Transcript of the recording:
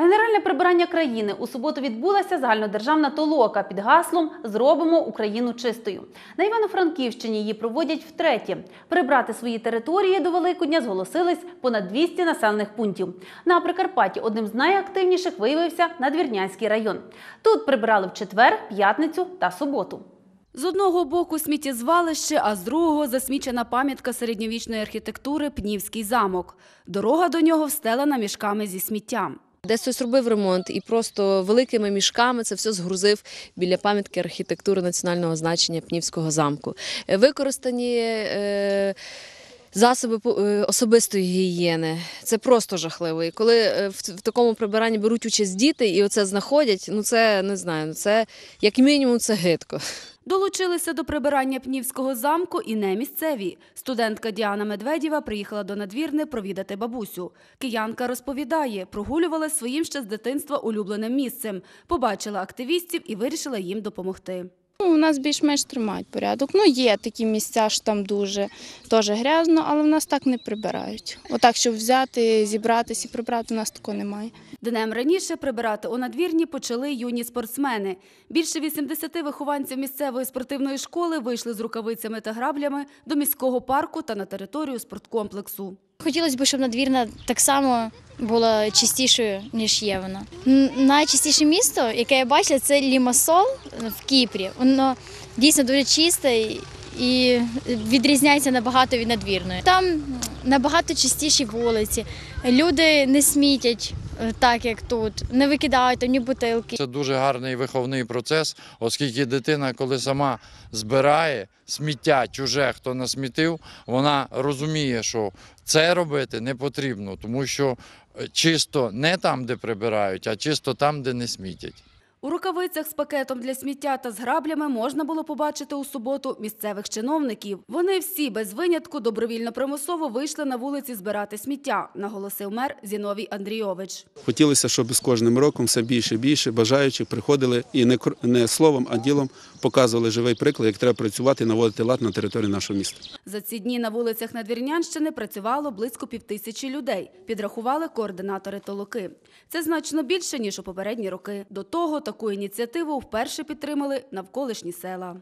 Генеральне прибирання країни у суботу відбулася загальнодержавна толока під гаслом Зробимо Україну чистою. На Івано-Франківщині її проводять втретє. Прибрати свої території до Великодня зголосились понад 200 населених пунктів. На Прикарпатті одним з найактивніших виявився Надвірнянський район. Тут прибирали в четвер, п'ятницю та суботу. З одного боку сміттєзвалище, а з другого засмічена пам'ятка середньовічної архітектури Пнівський замок. Дорога до нього встелена мішками зі сміттям десь хтось робив ремонт і просто великими мішками це все згрузив біля пам'ятки архітектури національного значення Пнівського замку. Е, використані. Е, Засоби е, особистої гігієни це просто жахливо. І коли е, в такому прибиранні беруть участь діти і оце знаходять, ну це не знаю, це як мінімум це гидко. Долучилися до прибирання пнівського замку і не місцеві. Студентка Діана Медведєва приїхала до надвірни провідати бабусю. Киянка розповідає, прогулювалася своїм ще з дитинства улюбленим місцем, побачила активістів і вирішила їм допомогти. Ну, у нас більш-менш тримають порядок. Ну, є такі місця, що там дуже теж грязно, але в нас так не прибирають. Отак, щоб взяти, зібратися, і прибрати, у нас такого немає. Днем раніше прибирати у надвірні почали юні спортсмени. Більше 80 вихованців місцевої спортивної школи вийшли з рукавицями та граблями до міського парку та на територію спорткомплексу. Хотілося б, щоб надвірна так само була чистішою, ніж є вона. Найчистіше місто, яке я бачила, це Лімасол е, в Кіпрі. Воно дійсно дуже чисте і відрізняється набагато від надвірної. Там набагато чистіші вулиці, люди не смітять. Е, так як тут, не викидають ані бутилки. Це дуже гарний виховний процес, оскільки дитина, коли сама збирає сміття, чуже, хто насмітив, вона розуміє, що це робити не потрібно, тому що е, чисто не там, де прибирають, а чисто там, де не смітять. У рукавицях з пакетом для сміття та з граблями можна було побачити у суботу місцевих чиновників. Вони всі без винятку добровільно примусово вийшли на вулиці збирати сміття, наголосив мер Зіновій Андрійович. Хотілося, щоб з кожним роком все більше і більше бажаючих приходили і не словом, а ділом показували живий приклад, як треба працювати і наводити лад на території нашого міста. За ці дні на вулицях Надвірнянщини працювало близько півтисячі людей. Підрахували координатори толоки. Це значно більше ніж у попередні роки. До того таку ініціативу вперше підтримали навколишні села.